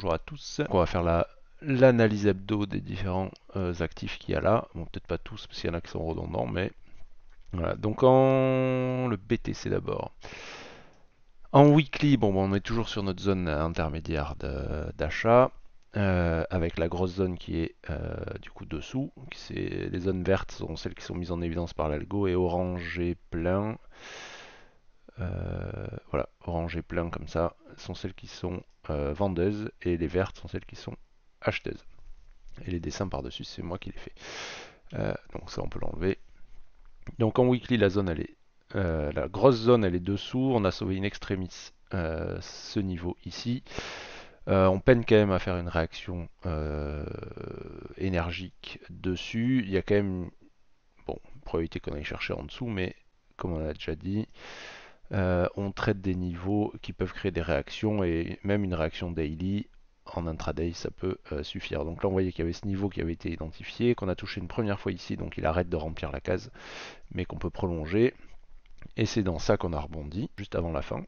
bonjour à tous. on va faire la l'analyse hebdo des différents euh, actifs qu'il y a là. Bon, peut-être pas tous, parce qu'il y en a qui sont redondants, mais voilà. Donc en le BTC d'abord. En weekly, bon, on est toujours sur notre zone intermédiaire d'achat, euh, avec la grosse zone qui est euh, du coup dessous. Qui les zones vertes sont celles qui sont mises en évidence par l'algo, et orange et plein. voilà, orange et plein comme ça, sont celles qui sont euh, vendeuse et les vertes sont celles qui sont acheteuses. Et les dessins par-dessus, c'est moi qui les fais. Euh, donc ça, on peut l'enlever. Donc en weekly, la zone, elle est, euh, la grosse zone, elle est dessous. On a sauvé une extremis ce niveau ici. on peine quand même à faire une réaction énergique dessus. Il y a quand même, bon, probabilité qu'on aille chercher en dessous, mais comme on a déjà dit, euh, on traite des niveaux qui peuvent créer des réactions et même une réaction daily en intraday ça peut euh, suffire. Donc là on voyait qu'il y avait ce niveau qui avait été identifié, qu'on a touché une première fois ici, donc il arrête de remplir la case, mais qu'on peut prolonger. Et c'est dans ça qu'on a rebondi, juste avant la fin.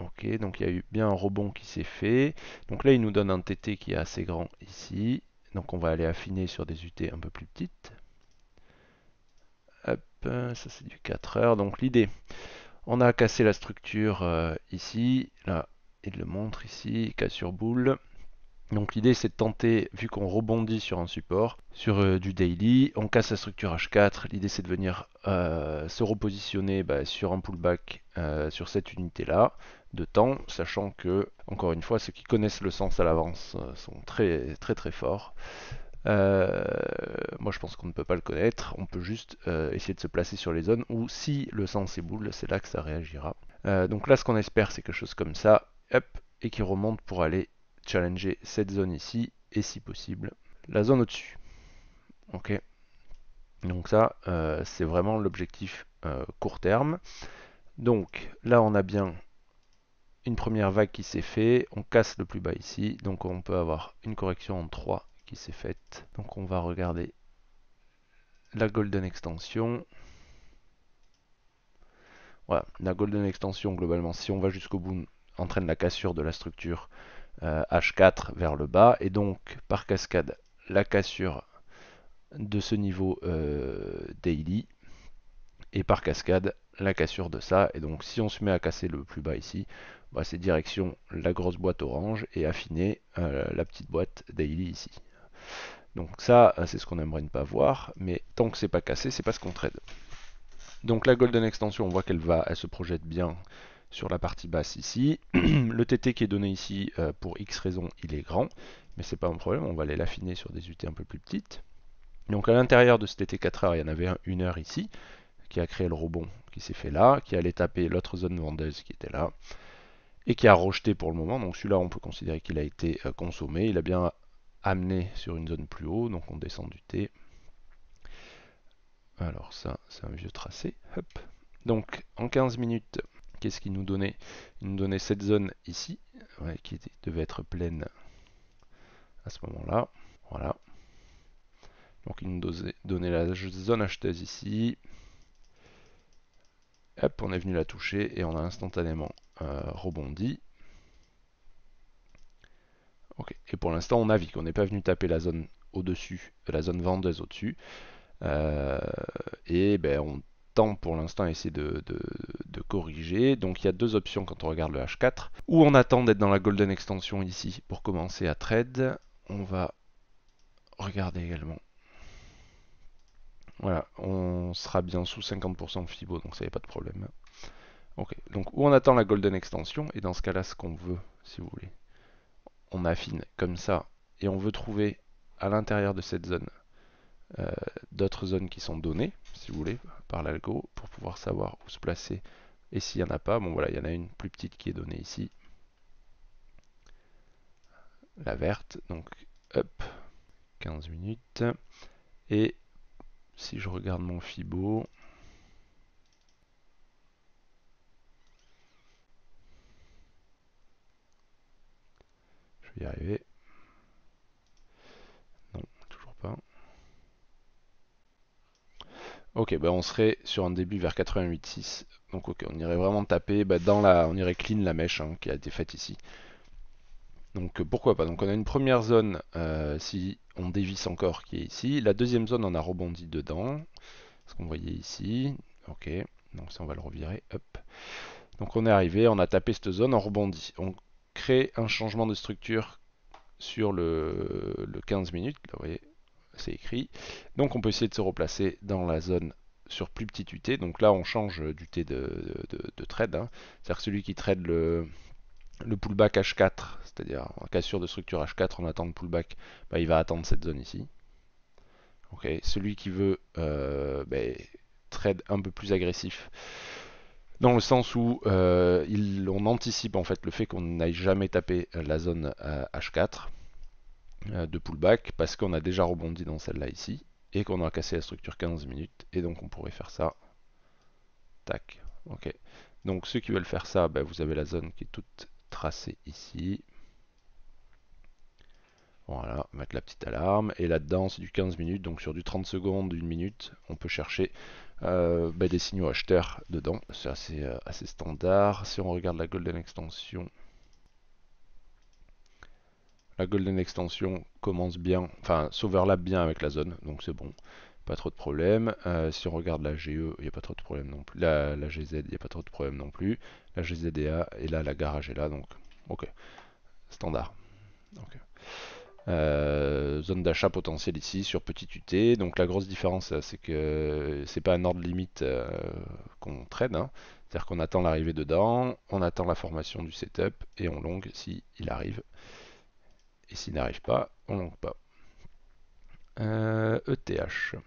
Ok, donc il y a eu bien un rebond qui s'est fait. Donc là il nous donne un TT qui est assez grand ici. Donc on va aller affiner sur des UT un peu plus petites. Hop, ça c'est du 4 heures. Donc l'idée, on a cassé la structure euh, ici, là, il le montre ici, sur boule. Donc l'idée c'est de tenter, vu qu'on rebondit sur un support, sur euh, du daily, on casse la structure H4, l'idée c'est de venir euh, se repositionner bah, sur un pullback sur cette unité là de temps, sachant que, encore une fois, ceux qui connaissent le sens à l'avance sont très très très forts. Euh, moi je pense qu'on ne peut pas le connaître, on peut juste euh, essayer de se placer sur les zones où si le sang s'éboule, c'est là que ça réagira. Euh, donc là ce qu'on espère c'est quelque chose comme ça, et qui remonte pour aller challenger cette zone ici, et si possible, la zone au-dessus. Ok Donc ça c'est vraiment l'objectif court terme. Donc là on a bien une première vague qui s'est faite. on casse le plus bas ici, donc on peut avoir une correction en 3 qui s'est faite. Donc on va regarder la Golden Extension. Voilà, la Golden Extension, globalement, si on va jusqu'au bout, entraîne la cassure de la structure H4 euh, vers le bas. Et donc, par cascade, la cassure de ce niveau euh, daily. Et par cascade, la cassure de ça. Et donc, si on se met à casser le plus bas ici, bah, c'est direction la grosse boîte orange et affiner euh, la petite boîte daily ici. Donc ça, euh, c'est ce qu'on aimerait ne pas voir, mais tant que c'est pas cassé, c'est pas ce qu'on trade. Donc la Golden Extension, on voit qu'elle va, elle se projette bien sur la partie basse ici. le TT qui est donné ici, euh, pour X raison, il est grand, mais c'est pas un problème, on va aller l'affiner sur des UT un peu plus petites. Donc à l'intérieur de ce TT 4 heures, il y en avait un, une heure ici, qui a créé le rebond qui s'est fait là, qui allait taper l'autre zone vendeuse qui était là, et qui a rejeté pour le moment. Donc celui-là, on peut considérer qu'il a été euh, consommé. Il a bien amener sur une zone plus haut, donc on descend du T. Alors ça, c'est un vieux tracé. Hop. Donc en 15 minutes, qu'est-ce qu'il nous donnait Il nous donnait cette zone ici, qui devait être pleine à ce moment-là. Voilà. Donc il nous donnait la zone acheteuse ici. Hop, on est venu la toucher et on a instantanément euh, rebondi. Et pour l'instant, on navigue. qu'on n'est pas venu taper la zone au-dessus, euh, la zone vendeuse au-dessus. Euh, et ben, on tend pour l'instant à essayer de, corriger. Donc il y a deux options quand on regarde le H4. Ou on attend d'être dans la Golden Extension ici pour commencer à trade. On va regarder également. Voilà, on sera bien sous 50% FIBO, donc ça n'est pas de problème. Ok, donc où on attend la Golden Extension, et dans ce cas-là, ce qu'on veut, si vous voulez, on affine comme ça et on veut trouver à l'intérieur de cette zone euh, d'autres zones qui sont données, si vous voulez, par l'algo, pour pouvoir savoir où se placer. Et s'il n'y en a pas, bon voilà, il y en a une plus petite qui est donnée ici. La verte, donc hop, 15 minutes. Et si je regarde mon Fibo, arriver. Non, toujours pas. Ok, ben on serait sur un début vers 88.6. Donc ok, on irait vraiment taper bah, dans la, on irait clean la mèche hein, qui a été faite ici. Donc euh, pourquoi pas. Donc on a une première zone euh, si on dévisse encore qui est ici. La deuxième zone on a rebondi dedans, ce qu'on voyait ici. Ok, donc ça on va le revirer. Hop. Donc on est arrivé, on a tapé cette zone, on rebondit. On crée un changement de structure sur le, 15 minutes. Là, vous voyez, c'est écrit. Donc on peut essayer de se replacer dans la zone sur plus petite UT. Donc là, on change d'UT de, de, trade. Hein. C'est-à-dire celui qui trade le, pullback H4, c'est-à-dire en cassure de structure H4, on attend le pullback, bah, il va attendre cette zone ici. Celui qui veut euh, ben, trade un peu plus agressif, dans le sens où euh, on anticipe en fait le fait qu'on n'aille jamais taper euh, la zone H4 euh, de pullback parce qu'on a déjà rebondi dans celle-là ici et qu'on a cassé la structure 15 minutes et donc on pourrait faire ça tac ok donc ceux qui veulent faire ça bah, vous avez la zone qui est toute tracée ici voilà, mettre la petite alarme. Et là-dedans, c'est du 15 minutes, donc sur du 30 secondes, 1 minute, on peut chercher euh, bah, des signaux acheteurs dedans, c'est assez, euh, assez, standard. Si on regarde la Golden Extension, la Golden Extension commence bien, enfin Soverlap bien avec la zone, donc c'est bon, pas trop de problème. Euh, si on regarde la GE, il n'y a pas trop de problème non plus. La, GZ, il n'y a pas trop de problème non plus. La GZDA, e et là la garage est là, donc ok, standard. Euh, zone d'achat potentiel ici sur petit UT. Donc la grosse différence, euh, c'est que c'est pas un ordre limite euh, qu'on traîne, hein. C'est-à-dire qu'on attend l'arrivée dedans, on attend la formation du setup et on longue si il arrive. Et s'il n'arrive pas, on longue pas. ETH. E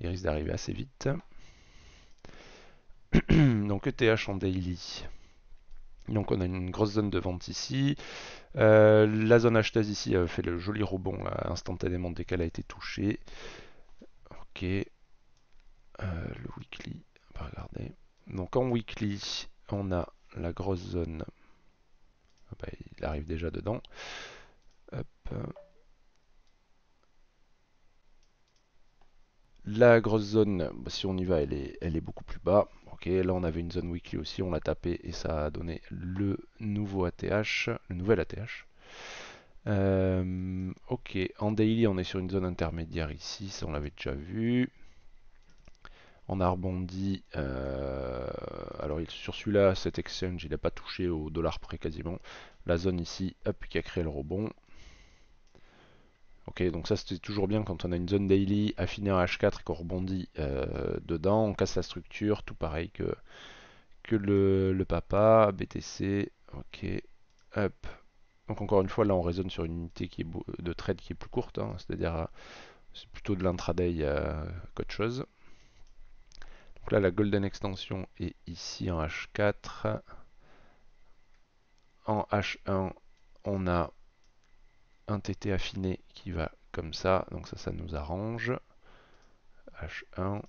il risque d'arriver assez vite. Donc ETH en daily. Donc on a une grosse zone de vente ici. Euh, la zone acheteuse ici a fait le joli rebond instantanément dès qu'elle a été touchée. Ok. Euh, le weekly, on va regarder. Donc en weekly, on a la grosse zone. Ah bah, il arrive déjà dedans. La grosse zone, bah, si on y va, elle est beaucoup plus bas. Là, on avait une zone weekly aussi, on l'a tapé et ça a donné le nouveau ATH, le nouvel ATH. Euh, ok, en daily, on est sur une zone intermédiaire ici, ça on l'avait déjà vu. On a rebondi. Euh, alors sur celui-là, cet exchange, il n'a pas touché au dollar près quasiment. La zone ici, hop, qui a créé le rebond. Ok, donc ça c'était toujours bien quand on a une zone daily affinée en H4 et qu'on rebondit euh, dedans, on casse la structure, tout pareil que, que le, papa, BTC, ok, hop. Donc encore une fois, là on raisonne sur une unité qui est de trade qui est plus courte, hein. c'est-à-dire euh, c'est plutôt de l'intraday euh, qu'autre chose. Donc là la golden extension est ici en H4. En H1, on a un TT affiné qui va comme ça, donc ça, ça nous arrange. H1,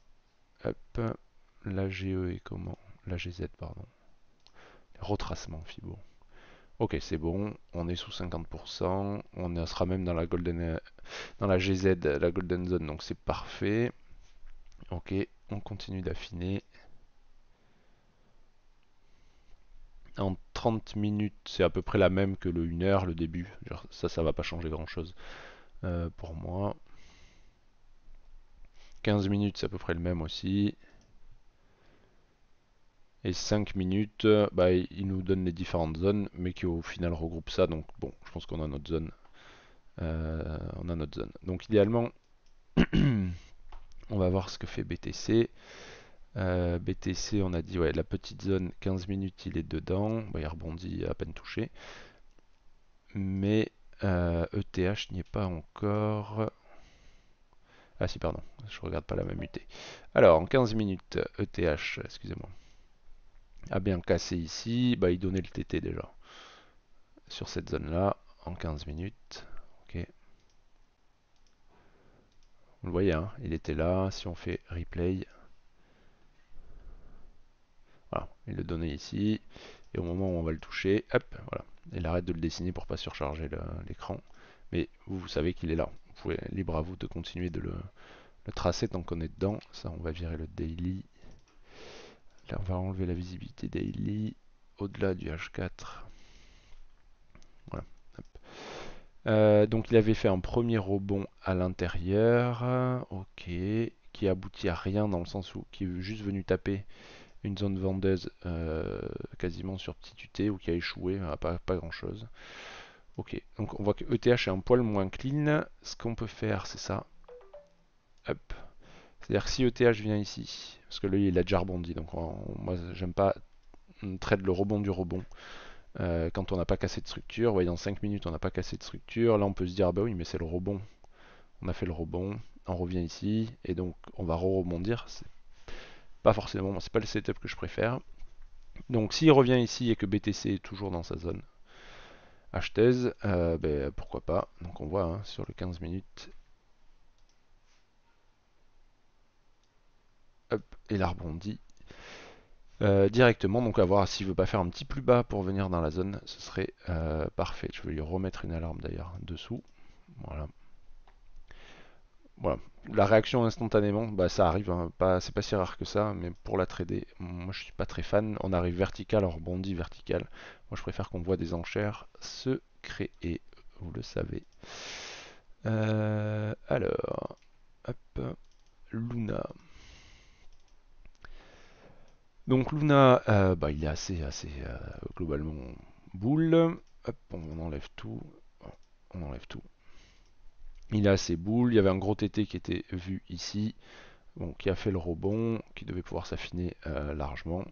hop, la GE est comment La GZ, pardon. Retracement Fibo. Ok, c'est bon, on est sous 50%, on sera même dans la Golden, euh, dans la GZ, la Golden Zone, donc c'est parfait. Ok, on continue d'affiner. en 30 minutes, c'est à peu près la même que le 1h, le début. Genre, ça, ça va pas changer grand chose euh, pour moi. 15 minutes, c'est à peu près le même aussi. Et 5 minutes, euh, bah, il nous donne les différentes zones, mais qui au final regroupe ça. Donc bon, je pense qu'on a notre zone. Euh, on a notre zone. Donc idéalement, on va voir ce que fait BTC. Euh, BTC, on a dit, ouais, la petite zone, 15 minutes, il est dedans. Bah, il rebondit à peine touché. Mais ETH e n'y est pas encore. Ah si, pardon, je regarde pas la même UT. Alors, en 15 minutes, ETH, excusez-moi, a bien cassé ici. Bah, il donnait le TT déjà. Sur cette zone-là, en 15 minutes. Ok. Vous le voyez, hein, il était là. Si on fait replay, voilà, il le donné ici, et au moment où on va le toucher, hop, voilà. Il arrête de le dessiner pour pas surcharger l'écran, mais vous, savez qu'il est là. Vous pouvez, libre à vous de continuer de le, tracer tant qu'on est dedans. Ça, on va virer le daily. Là, on va enlever la visibilité daily au-delà du H4. Voilà. Euh, donc il avait fait un premier rebond à l'intérieur, ok, qui aboutit à rien dans le sens où qui est juste venu taper une zone vendaise euh, quasiment sur petit UT ou qui a échoué à pas, grand chose. Ok, donc on voit que ETH est un poil moins clean. Ce qu'on peut faire, c'est ça. Hop. C'est-à-dire que si ETH vient ici, parce que lui il a déjà rebondi, donc moi j'aime pas trade le rebond du rebond. Euh, quand on n'a pas cassé de structure, voyez, dans 5 minutes on n'a pas cassé de structure, là on peut se dire ah bah oui mais c'est le rebond. On a fait le rebond, on revient ici, et donc on va re-rebondir, pas forcément, c'est pas le setup que je préfère. Donc s'il revient ici et que BTC est toujours dans sa zone H euh, ben, pourquoi pas. Donc on voit hein, sur le 15 minutes. Hop, et là rebondit. Euh, directement, donc à voir s'il veut pas faire un petit plus bas pour venir dans la zone, ce serait euh, parfait. Je vais lui remettre une alarme d'ailleurs dessous. Voilà. Voilà, la réaction instantanément, bah ça arrive, hein. pas, c'est pas si rare que ça, mais pour la trader, moi je suis pas très fan. On arrive vertical, on rebondit vertical. Moi je préfère qu'on voit des enchères se créer, vous le savez. Euh, alors, hop, Luna. Donc Luna, euh, bah, il est assez, assez euh, globalement boule. Hop, on enlève tout. On enlève tout il a ses boules, il y avait un gros TT qui était vu ici, qui a fait le rebond, qui devait pouvoir s'affiner euh, largement.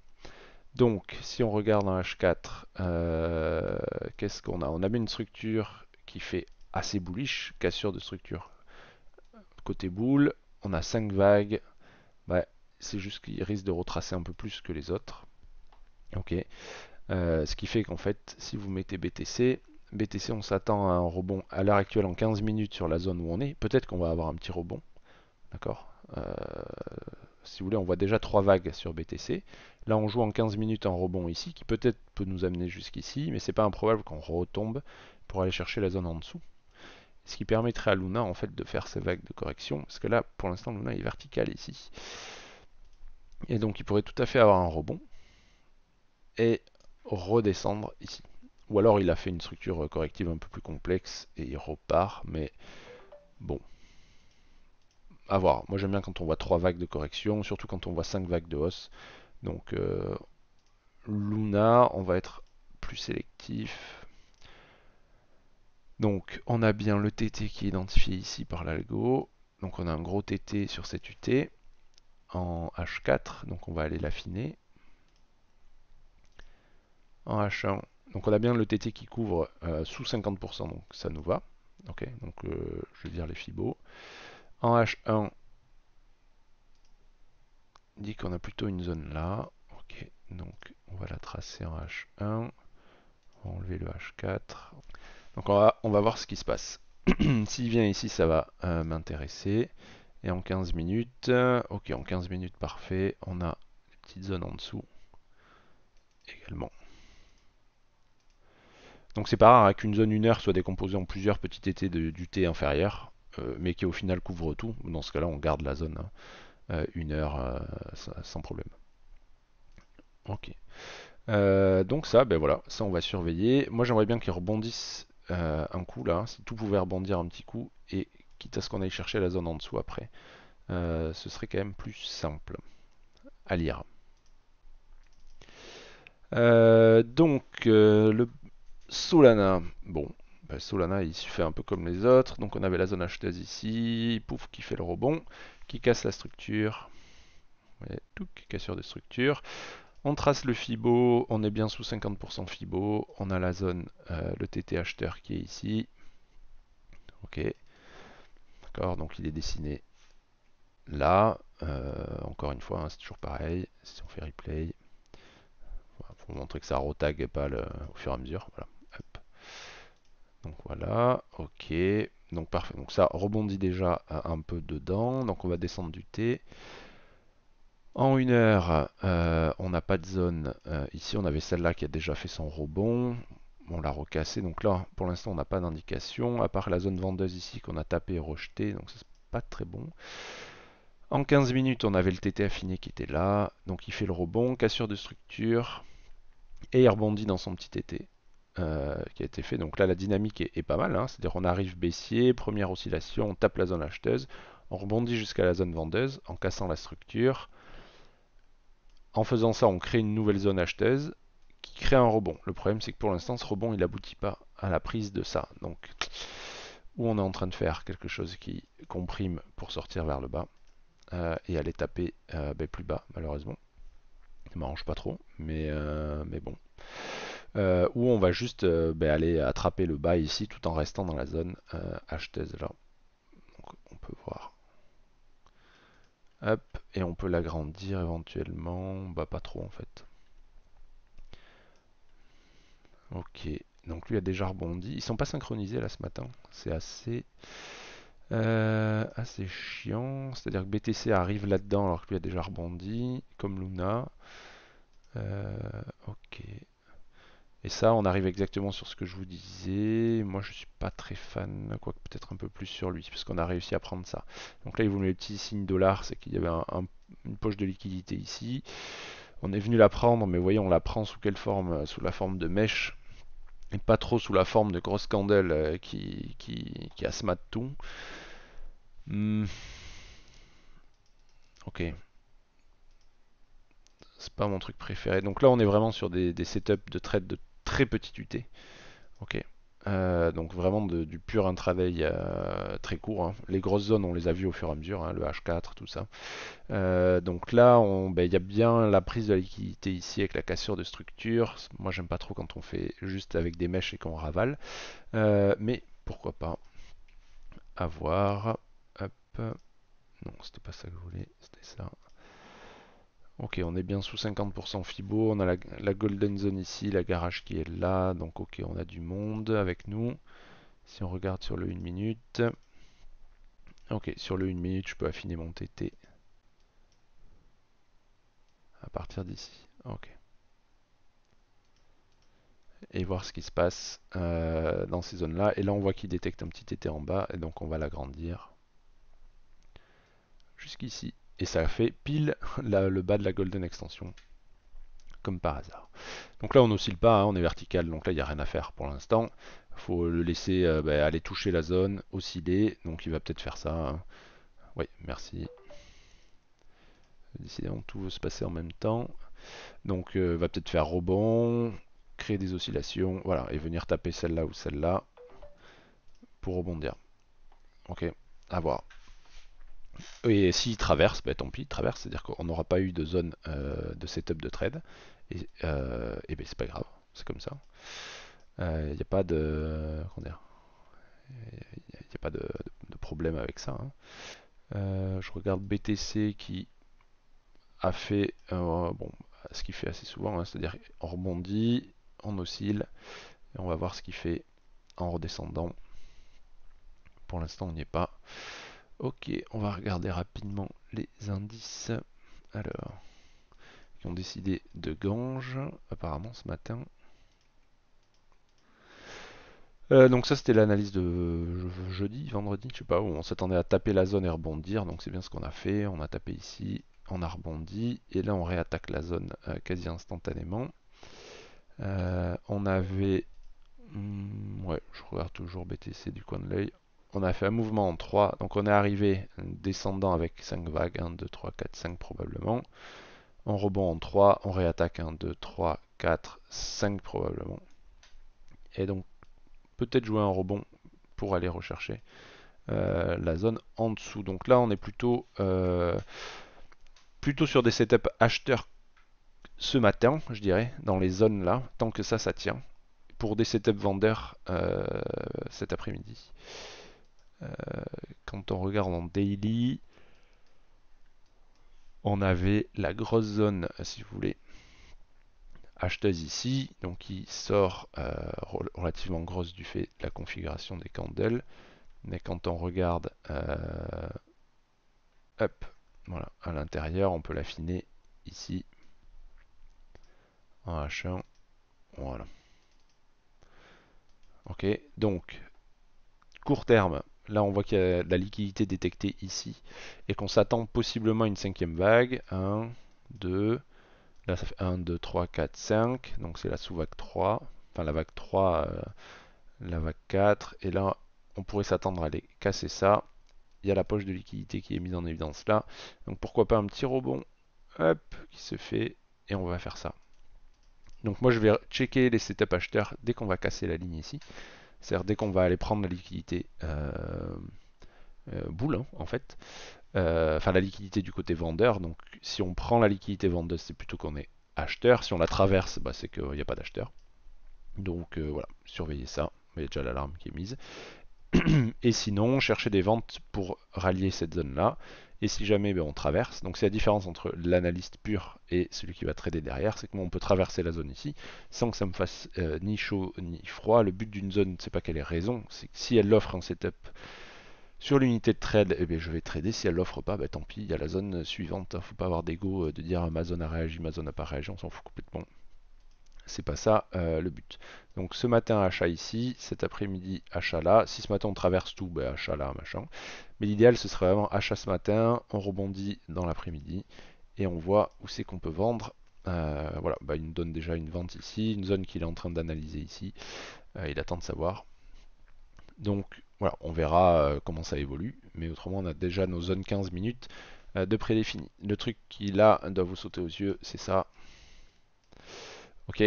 Donc, si on regarde en H4, euh, qu'est-ce qu'on a On a mis une structure qui fait assez bullish, cassure de structure euh, côté boule. On a 5 vagues. c'est juste qu'il risque de retracer un peu plus que les autres. Ok. ce qui fait qu'en fait, si vous mettez BTC, BTC, on s'attend à un rebond à l'heure actuelle en 15 minutes sur la zone où on est. Peut-être qu'on va avoir un petit rebond. D'accord euh, Si vous voulez, on voit déjà trois vagues sur BTC. Là, on joue en 15 minutes un rebond ici, qui peut-être peut nous amener jusqu'ici, mais c'est pas improbable qu'on retombe pour aller chercher la zone en dessous. Ce qui permettrait à Luna, en fait, de faire ses vagues de correction, parce que là, pour l'instant, Luna est verticale ici. Et donc, il pourrait tout à fait avoir un rebond et redescendre ici. Ou alors il a fait une structure euh, corrective un peu plus complexe et il repart, mais bon. À voir. Moi j'aime bien quand on voit 3 vagues de correction, surtout quand on voit 5 vagues de hausse. Donc euh, Luna, on va être plus sélectif. Donc on a bien le TT qui est identifié ici par l'algo. Donc on a un gros TT sur cette UT en H4, donc on va aller l'affiner. En H1, donc on a bien le TT qui couvre euh, sous 50%, donc ça nous va. Ok, donc euh, je vais dire les fibos. En H1, dit qu'on a plutôt une zone là. Ok, donc on va la tracer en H1. On va enlever le H4. Donc on va, voir ce qui se passe. S'il vient ici, ça va euh, m'intéresser. Et en 15 minutes, ok, en 15 minutes, parfait. On a une petite zone en dessous également. Donc c'est pas rare hein, qu'une zone 1 heure soit décomposée en plusieurs petites étés du T inférieur, euh, mais qui au final couvre tout. Dans ce cas-là, on garde la zone 1 hein, euh, heure euh, sans problème. Ok. donc ça, ben voilà, ça on va surveiller. Moi j'aimerais bien qu'il rebondisse un coup là, hein. si tout pouvait rebondir un petit coup, et quitte à ce qu'on aille chercher la zone en dessous après, ce serait quand même plus simple à lire. donc, le Solana. Bon, ben, Solana il se fait un peu comme les autres. Donc on avait la zone acheteuse ici, pouf, qui fait le rebond, qui casse la structure. tout, casseur de structure. On trace le FIBO, on est bien sous 50% FIBO. On a la zone, euh, le TT acheteur qui est ici. Ok. D'accord, donc il est dessiné là. Euh, encore une fois, hein, c'est toujours pareil. Si on fait replay, pour montrer que ça rotague et pas au fur et à mesure. Voilà. Donc voilà, ok, donc parfait. Donc ça rebondit déjà un peu dedans, donc on va descendre du T. En une heure, euh, on n'a pas de zone euh, ici, on avait celle-là qui a déjà fait son rebond, on l'a recassé, donc là pour l'instant on n'a pas d'indication, à part la zone vendeuse ici qu'on a tapé et rejeté, donc c'est pas très bon. En 15 minutes, on avait le TT affiné qui était là, donc il fait le rebond, cassure de structure, et il rebondit dans son petit TT. Euh, qui a été fait. Donc là, la dynamique est, pas mal. Hein. C'est-à-dire, on arrive baissier, première oscillation, on tape la zone acheteuse, on rebondit jusqu'à la zone vendeuse en cassant la structure. En faisant ça, on crée une nouvelle zone acheteuse qui crée un rebond. Le problème, c'est que pour l'instant, ce rebond, il n'aboutit pas à la prise de ça. Donc, où on est en train de faire quelque chose qui comprime pour sortir vers le bas euh, et aller taper euh, ben, plus bas, malheureusement. Ça m'arrange pas trop, mais bon euh, où on va juste euh, ben, aller attraper le bas ici tout en restant dans la zone euh, h on peut voir. Hop, et on peut l'agrandir éventuellement, bah pas trop en fait. Ok, donc lui a déjà rebondi. Ils sont pas synchronisés là ce matin, c'est assez... Euh, assez chiant. C'est-à-dire que BTC arrive là-dedans alors que lui a déjà rebondi, comme Luna. ok. Et ça, on arrive exactement sur ce que je vous disais. Moi, je suis pas très fan, quoique peut-être un peu plus sur lui, parce qu'on a réussi à prendre ça. Donc là, il vous met le petit signe dollar, c'est qu'il y avait une poche de liquidité ici. On est venu la prendre, mais voyez, on la prend sous quelle forme Sous la forme de mèche, et pas trop sous la forme de grosse candelle euh, qui, qui, qui tout. Hmm. Ok c'est pas mon truc préféré. Donc là, on est vraiment sur des, des setups de trade de très petite UT. Ok. Euh, donc vraiment du pur un travail euh, très court. Hein. Les grosses zones, on les a vues au fur et à mesure, hein, le H4, tout ça. Euh, donc là, ben, il y a bien la prise de la liquidité ici avec la cassure de structure. Moi, j'aime pas trop quand on fait juste avec des mèches et qu'on ravale. mais pourquoi pas avoir. Non, c'était pas ça que je voulais, c'était ça. Ok, on est bien sous 50% FIBO, on a la, Golden Zone ici, la garage qui est là, donc ok, on a du monde avec nous. Si on regarde sur le 1 minute, ok, sur le 1 minute, je peux affiner mon TT à partir d'ici, ok. Et voir ce qui se passe euh, dans ces zones-là. Et là, on voit qu'il détecte un petit TT en bas, et donc on va l'agrandir jusqu'ici et ça fait pile le bas de la golden extension comme par hasard donc là on oscille pas hein, on est vertical donc là il n'y a rien à faire pour l'instant faut le laisser euh, bah, aller toucher la zone osciller donc il va peut-être faire ça hein. oui merci décidément tout veut se passer en même temps donc euh, va peut-être faire rebond créer des oscillations voilà et venir taper celle là ou celle là pour rebondir ok à voir et s'il traverse, ben, tant pis, il traverse, c'est-à-dire qu'on n'aura pas eu de zone euh, de setup de trade. Euh, et, ben, c'est pas grave, c'est comme ça. Il euh, n'y a pas de. Comment dire Il a pas de, problème avec ça. Hein. je regarde BTC qui a fait. bon, ce qu'il fait assez souvent, hein. c'est-à-dire on rebondit, on oscille, et on va voir ce qu'il fait en redescendant. Pour l'instant, on n'y est pas. Ok, on va regarder rapidement les indices. Alors, qui ont décidé de Gange, apparemment ce matin. Euh, donc ça c'était l'analyse de jeudi, vendredi, je sais pas où on s'attendait à taper la zone et rebondir, donc c'est bien ce qu'on a fait, on a tapé ici, on a rebondi, et là on réattaque la zone euh, quasi instantanément. Euh, on avait... Hmm, ouais, je regarde toujours BTC du coin de l'œil, on a fait un mouvement en 3, donc on est arrivé descendant avec 5 vagues, 1, 2, 3, 4, 5 probablement. On rebond en 3, on réattaque 1, 2, 3, 4, 5 probablement. Et donc peut-être jouer un rebond pour aller rechercher euh, la zone en dessous. Donc là on est plutôt, euh, plutôt sur des setups acheteurs ce matin, je dirais, dans les zones là, tant que ça, ça tient. Pour des setups vendeurs euh, cet après-midi. Euh, quand on regarde en daily, on avait la grosse zone, euh, si vous voulez, acheteuse ici, donc qui sort euh, relativement grosse du fait de la configuration des candles. Mais quand on regarde up, voilà, à l'intérieur, on peut l'affiner ici en h Voilà. Ok, donc court terme, Là, on voit qu'il y a la liquidité détectée ici et qu'on s'attend possiblement à une cinquième vague. 1, 2, là ça fait 1, 2, 3, 4, 5. Donc c'est la sous-vague 3, enfin la vague 3, euh, la vague 4. Et là, on pourrait s'attendre à aller casser ça. Il y a la poche de liquidité qui est mise en évidence là. Donc pourquoi pas un petit rebond, qui se fait et on va faire ça. Donc moi je vais checker les setup acheteurs dès qu'on va casser la ligne ici. C'est-à-dire dès qu'on va aller prendre la liquidité euh, euh, boule, hein, en fait, euh, enfin la liquidité du côté vendeur, donc si on prend la liquidité vendeuse, c'est plutôt qu'on est acheteur. Si on la traverse, bah, c'est qu'il n'y a pas d'acheteur. Donc voilà, surveillez ça. Il y a déjà l'alarme qui est mise. et sinon, chercher des ventes pour rallier cette zone-là. Et si jamais ben, on traverse, donc c'est la différence entre l'analyste pur et celui qui va trader derrière, c'est que moi on peut traverser la zone ici sans que ça me fasse euh, ni chaud ni froid. Le but d'une zone, c'est pas qu'elle ait raison, c'est que si elle l'offre en setup sur l'unité de trade, et eh bien, je vais trader. Si elle l'offre pas, ben, tant pis, il y a la zone suivante. Faut pas avoir d'ego euh, de dire ma zone a réagi, ma zone n'a pas réagi, on s'en fout complètement c'est pas ça euh, le but. Donc ce matin achat ici, cet après-midi achat là. Si ce matin on traverse tout, ben, achat là, machin. Mais l'idéal ce serait vraiment achat ce matin, on rebondit dans l'après-midi et on voit où c'est qu'on peut vendre. Euh, voilà, bah, il nous donne déjà une vente ici, une zone qu'il est en train d'analyser ici. Euh, il attend de savoir. Donc voilà, on verra comment ça évolue. Mais autrement, on a déjà nos zones 15 minutes de prédéfinies. Le truc qui là doit vous sauter aux yeux, c'est ça, Ok,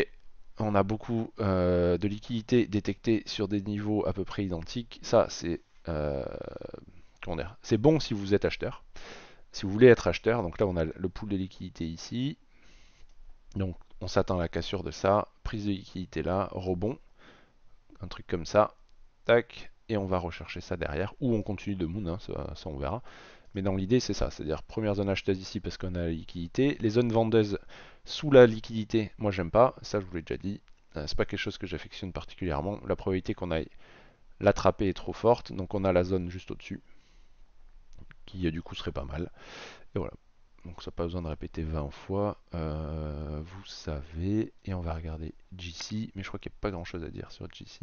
on a beaucoup euh, de liquidités détectées sur des niveaux à peu près identiques. Ça, euh, c'est bon si vous êtes acheteur. Si vous voulez être acheteur, donc là on a le pool de liquidité ici. Donc on s'attend à la cassure de ça, prise de liquidité là, rebond, un truc comme ça, tac, et on va rechercher ça derrière, ou on continue de moon, hein, ça, on verra. Mais dans l'idée, c'est ça. C'est-à-dire, première zone acheteuse ici parce qu'on a la liquidité. Les zones vendeuses sous la liquidité, moi j'aime pas. Ça, je vous l'ai déjà dit. Euh, c'est pas quelque chose que j'affectionne particulièrement. La probabilité qu'on aille l'attraper est trop forte. Donc on a la zone juste au-dessus. Qui euh, du coup serait pas mal. Et voilà. Donc ça pas besoin de répéter 20 fois. Euh, vous savez. Et on va regarder GC. Mais je crois qu'il n'y a pas grand chose à dire sur GC.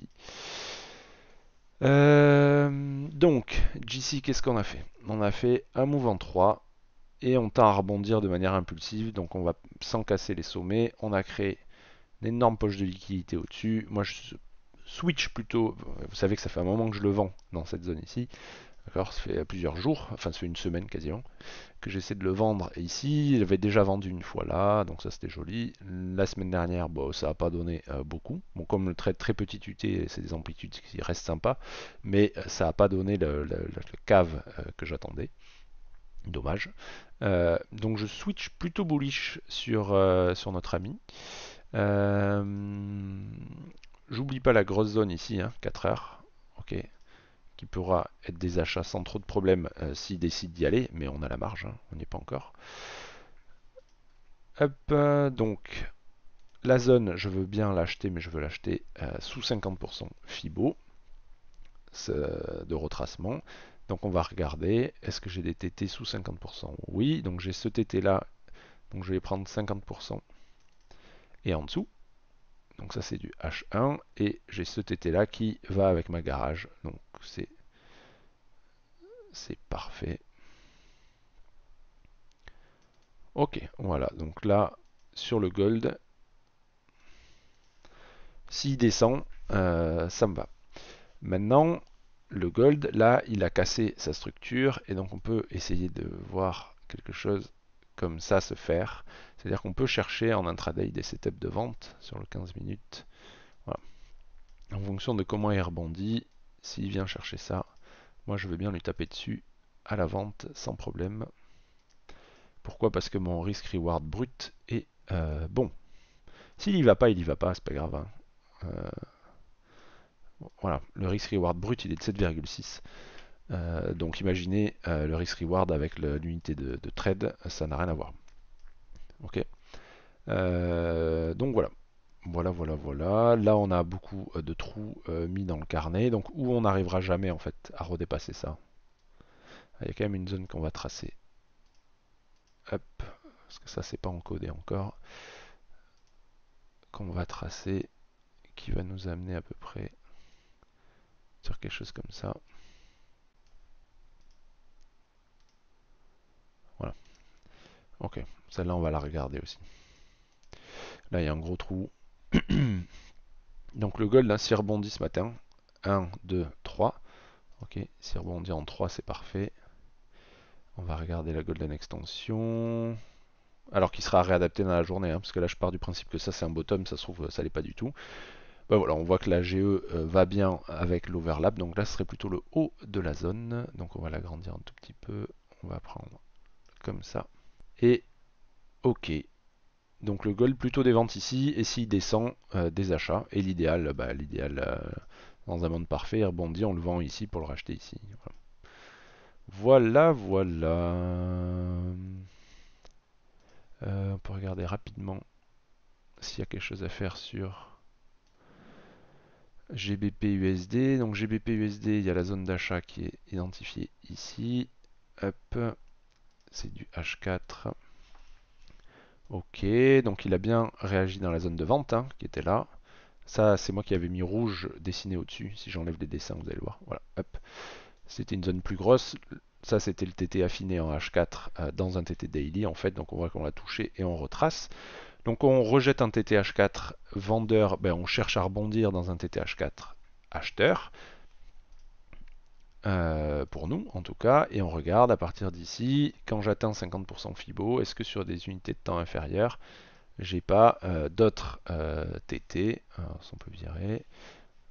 Euh, donc, GC qu'est-ce qu'on a fait On a fait un mouvement en 3 et on tend à rebondir de manière impulsive. Donc, on va sans casser les sommets. On a créé une énorme poche de liquidité au-dessus. Moi, je switch plutôt. Vous savez que ça fait un moment que je le vends dans cette zone ici. D'accord Ça fait plusieurs jours, enfin ça fait une semaine quasiment, que j'essaie de le vendre. ici. Il avait déjà vendu une fois là, donc ça c'était joli. La semaine dernière, ça n'a pas donné euh, beaucoup. Bon, comme le trait très petit UT, c'est des amplitudes qui restent sympas, mais euh, ça n'a pas donné le, cave euh, que j'attendais. Dommage. donc je switch plutôt bullish sur, sur notre ami. J'oublie pas la grosse zone ici, 4 hein, heures. Ok, qui pourra être des achats sans trop de problèmes euh, s'il décide d'y aller, mais on a la marge, hein, on n'y est pas encore. Euh, donc la zone, je veux bien l'acheter, mais je veux l'acheter euh, sous 50% FIBO de retracement. Donc on va regarder, est-ce que j'ai des TT sous 50% Oui, donc j'ai ce TT là, donc je vais prendre 50%. Et en dessous, donc ça c'est du H1 et j'ai ce TT là qui va avec ma garage. Donc c'est c'est parfait. Ok, voilà. Donc là sur le gold, s'il descend, euh, ça me va. Maintenant, le gold, là, il a cassé sa structure et donc on peut essayer de voir quelque chose ça se faire. C'est-à-dire qu'on peut chercher en intraday des setups de vente sur le 15 minutes. Voilà. En fonction de comment il rebondit, s'il vient chercher ça, moi je veux bien lui taper dessus à la vente sans problème. Pourquoi Parce que mon risk reward brut est euh, bon. S'il y va pas, il y va pas, c'est pas grave. Hein. Euh, voilà, le risk reward brut il est de 7,6. Euh, donc imaginez euh, le risk reward avec l'unité de, trade, ça n'a rien à voir. Ok. Euh, donc voilà. Voilà, voilà, voilà. Là, on a beaucoup de trous mis dans le carnet. Donc, où on n'arrivera jamais, en fait, à redépasser ça. Ah, il y a quand même une zone qu'on va tracer. Hop. Parce que ça, c'est pas encodé encore. Qu'on va tracer. Qui va nous amener à peu près sur quelque chose comme ça. Ok, celle-là, on va la regarder aussi. Là, il y a un gros trou. Donc le gold, là, rebondit ce matin, 1, 2, 3. Ok, s'est rebondit en 3, c'est parfait. On va regarder la golden extension. Alors qu'il sera réadapté dans la journée, hein, parce que là je pars du principe que ça c'est un bottom, ça se trouve ça l'est pas du tout. Ben voilà, on voit que la GE euh, va bien avec l'overlap, donc là ce serait plutôt le haut de la zone. Donc on va l'agrandir un tout petit peu, on va prendre comme ça et OK. Donc le gold plutôt des ventes ici, et s'il descend, euh, des achats. Et l'idéal, bah, l'idéal euh, dans un monde parfait, rebondit, on le vend ici pour le racheter ici. Voilà, voilà. Euh, on peut regarder rapidement s'il y a quelque chose à faire sur GBP USD. Donc GBP USD, il y a la zone d'achat qui est identifiée ici. Hop c'est du H4. Ok, donc il a bien réagi dans la zone de vente hein, qui était là. Ça, c'est moi qui avais mis rouge dessiné au-dessus. Si j'enlève les dessins, vous allez voir. Voilà, hop. C'était une zone plus grosse. Ça, c'était le TT affiné en H4 euh, dans un TT daily, en fait. Donc, on voit qu'on l'a touché et on retrace. Donc, on rejette un TT H4 vendeur. Ben, on cherche à rebondir dans un TT H4 acheteur. Euh, pour nous en tout cas, et on regarde à partir d'ici, quand j'atteins 50% FIBO, est-ce que sur des unités de temps inférieures, j'ai pas euh, d'autres TT, euh, on peut virer,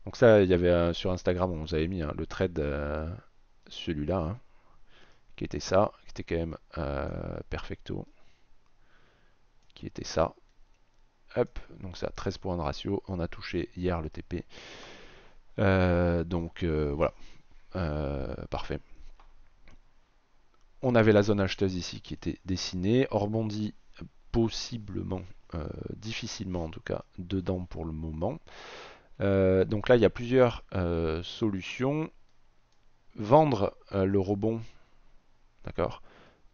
donc ça il y avait sur Instagram on vous avait mis hein, le trade celui-là, hein, qui était ça, qui était quand même perfecto, qui était ça, hop, donc ça 13 points de ratio, on a touché hier le TP, donc voilà, euh, parfait. On avait la zone acheteuse ici qui était dessinée. Orbondi possiblement, euh, difficilement en tout cas, dedans pour le moment. Euh, donc là, il y a plusieurs solutions. Vendre le rebond, d'accord,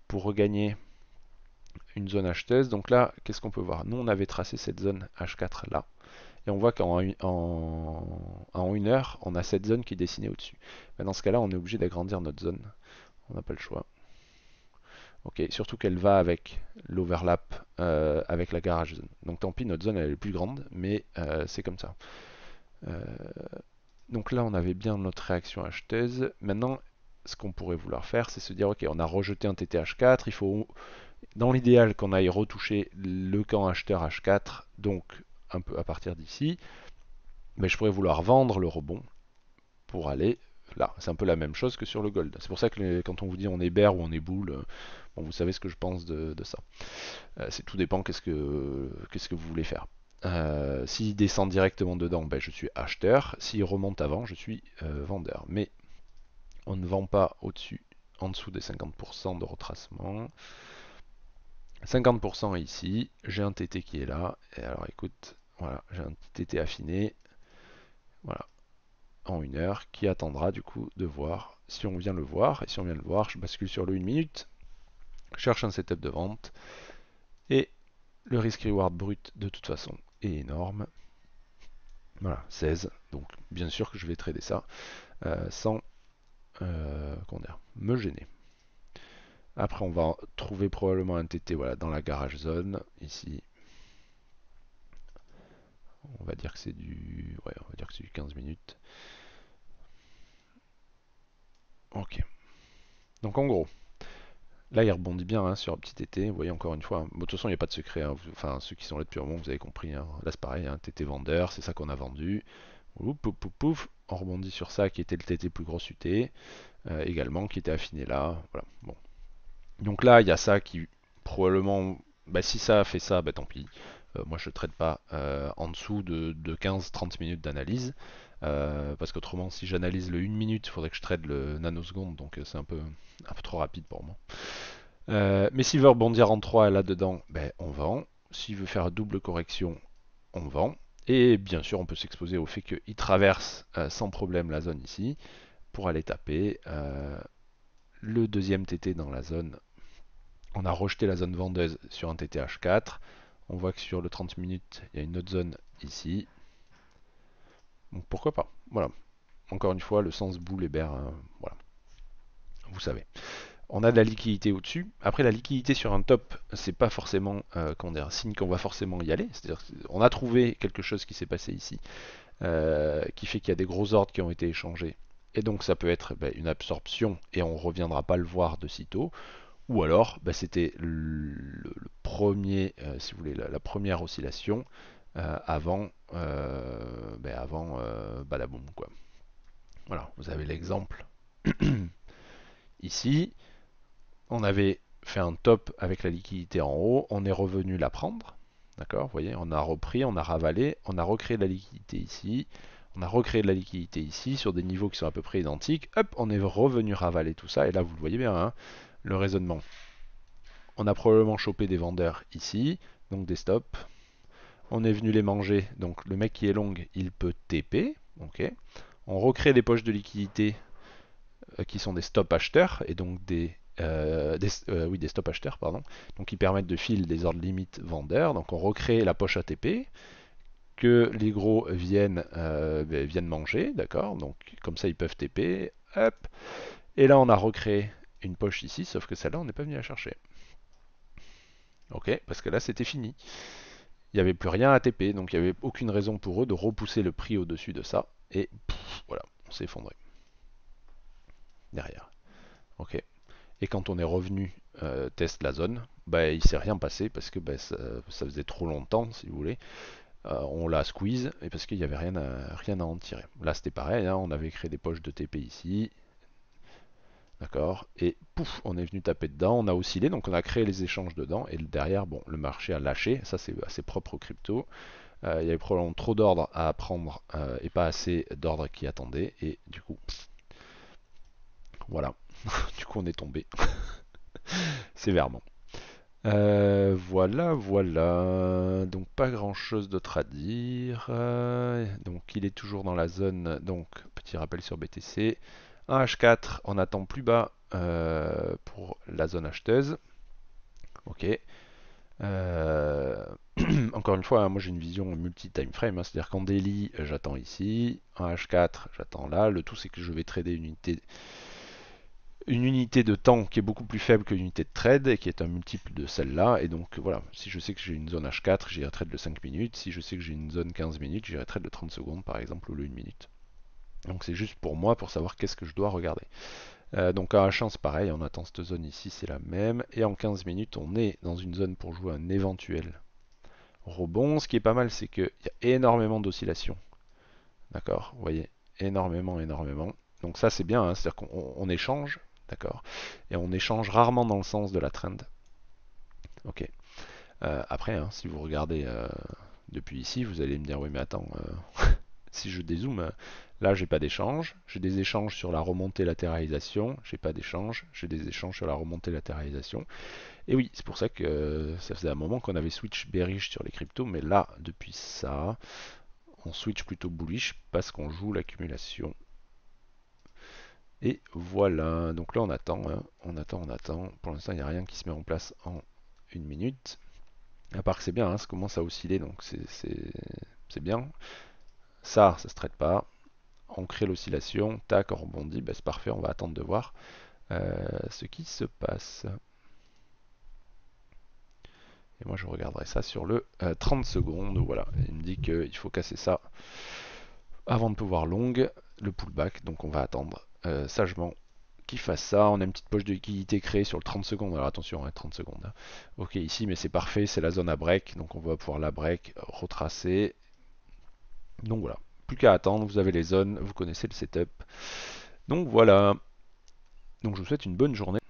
pour regagner une zone acheteuse. Donc là, qu'est-ce qu'on peut voir Nous, on avait tracé cette zone H4 là. Et on voit qu'en une heure, on a cette zone qui est dessinée au-dessus. dans ce cas-là, on est obligé d'agrandir notre zone. On n'a pas le choix. Ok, surtout qu'elle va avec l'overlap euh, avec la garage zone. Donc tant pis, notre zone elle est plus grande, mais euh, c'est comme ça. Euh, donc là, on avait bien notre réaction acheteuse. Maintenant, ce qu'on pourrait vouloir faire, c'est se dire, ok, on a rejeté un TTH4, il faut, dans l'idéal, qu'on aille retoucher le camp acheteur H4, donc un peu à partir d'ici, mais je pourrais vouloir vendre le rebond pour aller là. C'est un peu la même chose que sur le gold. C'est pour ça que quand on vous dit on est bear ou on est boule, euh, bon, vous savez ce que je pense de, ça. Euh, c'est tout dépend qu'est-ce que, qu'est-ce que vous voulez faire. Euh, s'il descend directement dedans, ben, je suis acheteur. S'il remonte avant, je suis vendeur. Mais on ne vend pas au-dessus, en dessous des 50% de retracement. 50% ici, j'ai un TT qui est là, et alors écoute, voilà, j'ai un petit été affiné. Voilà, en une heure, qui attendra du coup de voir si on vient le voir. Et si on vient le voir, je bascule sur le 1 minute, cherche un setup de vente. Et le risk-reward brut, de toute façon, est énorme. Voilà, 16. Donc, bien sûr que je vais trader ça euh, sans euh, me gêner. Après, on va trouver probablement un TT voilà, dans la garage zone, ici, on va dire que c'est du ouais, on va dire que c'est du 15 minutes. Ok. Donc en gros, là il rebondit bien sur hein, sur petit TT, vous voyez encore une fois, hein, de toute façon il n'y a pas de secret, hein. enfin ceux qui sont là depuis un vous avez compris, là c'est pareil, TT vendeur, c'est ça qu'on a vendu, Oup, pouf, pouf, on rebondit sur ça qui était le TT plus gros UT, euh, également qui était affiné là, voilà, bon. Donc là il y a ça qui probablement, bah, si ça a fait ça, bah tant pis, euh, moi, je ne traite pas euh, en dessous de, 15-30 minutes d'analyse. Euh, parce qu'autrement, si j'analyse le 1 minute, il faudrait que je trade le nanoseconde, donc c'est un peu, trop rapide pour moi. mais s'il veut rebondir en 3 là-dedans, ben, on vend. S'il veut faire double correction, on vend. Et bien sûr, on peut s'exposer au fait qu'il traverse sans problème la zone ici pour aller taper le deuxième TT dans la zone. On a rejeté la zone vendeuse sur un TTH4. On voit que sur le 30 minutes, il y a une autre zone ici. Donc pourquoi pas Voilà. Encore une fois, le sens boule et euh, voilà. Vous savez. On a de la liquidité au-dessus. Après, la liquidité sur un top, c'est pas forcément euh, un signe qu'on va forcément y aller. C'est-à-dire qu'on a trouvé quelque chose qui s'est passé ici, euh, qui fait qu'il y a des gros ordres qui ont été échangés. Et donc ça peut être ben, une absorption, et on ne reviendra pas le voir de sitôt, ou alors, bah, c'était le, premier, euh, si vous voulez, la, première oscillation euh, avant, euh, bah, avant quoi. Voilà, vous avez l'exemple. Ici, on avait fait un top avec la liquidité en haut, on est revenu la prendre, d'accord Vous voyez, on a repris, on a ravalé, on a recréé de la liquidité ici, on a recréé de la liquidité ici, sur des niveaux qui sont à peu près identiques, hop, on est revenu ravaler tout ça, et là vous le voyez bien, hein, le raisonnement. On a probablement chopé des vendeurs ici, donc des stops. On est venu les manger, donc le mec qui est long, il peut TP. ok. On recrée des poches de liquidité euh, qui sont des stops acheteurs et donc des, euh, euh, oui, des stop acheteurs, pardon, donc qui permettent de filer des ordres limite vendeurs. Donc on recrée la poche ATP que les gros viennent, ben, viennent manger, d'accord. Donc comme ça ils peuvent TP. Hop. Et là on a recréé une poche ici, sauf que celle-là, on n'est pas venu la chercher. Ok, parce que là, c'était fini. Il n'y avait plus rien à TP, donc il n'y avait aucune raison pour eux de repousser le prix au-dessus de ça. Et voilà, on s'est effondré. Derrière. Ok. Et quand on est revenu euh, test la zone, bah, il s'est rien passé parce que bah, ça, faisait trop longtemps, si vous voulez. Euh, on l'a squeeze et parce qu'il n'y avait rien à, rien à en tirer. Là, c'était pareil, hein, on avait créé des poches de TP ici, D'accord Et pouf, on est venu taper dedans, on a oscillé, donc on a créé les échanges dedans, et derrière, bon, le marché a lâché, ça c'est assez propre au crypto. Euh, il y avait probablement trop d'ordres à prendre euh, et pas assez d'ordres qui attendaient, et du coup, voilà, du coup on est tombé sévèrement. Euh, voilà, voilà. Donc pas grand chose d'autre à dire. donc il est toujours dans la zone. Donc petit rappel sur BTC. Un H4 on attend plus bas euh, pour la zone acheteuse. Ok. Euh, encore une fois, hein, moi j'ai une vision multi-time frame, hein, c'est-à-dire qu'en daily j'attends ici, un H4 j'attends là. Le tout c'est que je vais trader une unité une unité de temps qui est beaucoup plus faible que l'unité de trade et qui est un multiple de celle-là. Et donc voilà, si je sais que j'ai une zone H4, j'irai trade de 5 minutes. Si je sais que j'ai une zone 15 minutes, j'irai trade de 30 secondes par exemple au lieu 1 minute. Donc c'est juste pour moi, pour savoir qu'est-ce que je dois regarder. Euh, donc à H1 pareil, on attend cette zone ici, c'est la même. Et en 15 minutes, on est dans une zone pour jouer un éventuel rebond. Ce qui est pas mal, c'est qu'il y a énormément d'oscillations. D'accord Vous voyez Énormément, énormément. Donc ça c'est bien, hein, c'est-à-dire qu'on échange, d'accord Et on échange rarement dans le sens de la trend. Ok. Euh, après, hein, si vous regardez euh, depuis ici, vous allez me dire, oui mais attends, si je dézoome, Là, j'ai pas d'échange. J'ai des échanges sur la remontée latéralisation. J'ai pas d'échange. J'ai des échanges sur la remontée latéralisation. Et oui, c'est pour ça que ça faisait un moment qu'on avait switch bearish sur les cryptos, mais là, depuis ça, on switch plutôt bullish parce qu'on joue l'accumulation. Et voilà, donc là on attend, hein. on attend, on attend. Pour l'instant, il n'y a rien qui se met en place en une minute. À part que c'est bien, hein, ça commence à osciller, donc c'est bien. Ça, ça se traite pas on crée l'oscillation, tac, on rebondit, ben, c'est parfait, on va attendre de voir euh, ce qui se passe. Et moi je regarderai ça sur le 30 euh, secondes, voilà, il me dit qu'il faut casser ça avant de pouvoir long, le pullback, donc on va attendre euh, sagement qu'il fasse ça, on a une petite poche de liquidité créée sur le 30 secondes, alors attention, 30 hein, secondes, hein. ok ici, mais c'est parfait, c'est la zone à break, donc on va pouvoir la break, retracer, donc voilà, plus qu'à attendre, vous avez les zones, vous connaissez le setup. Donc voilà. Donc je vous souhaite une bonne journée.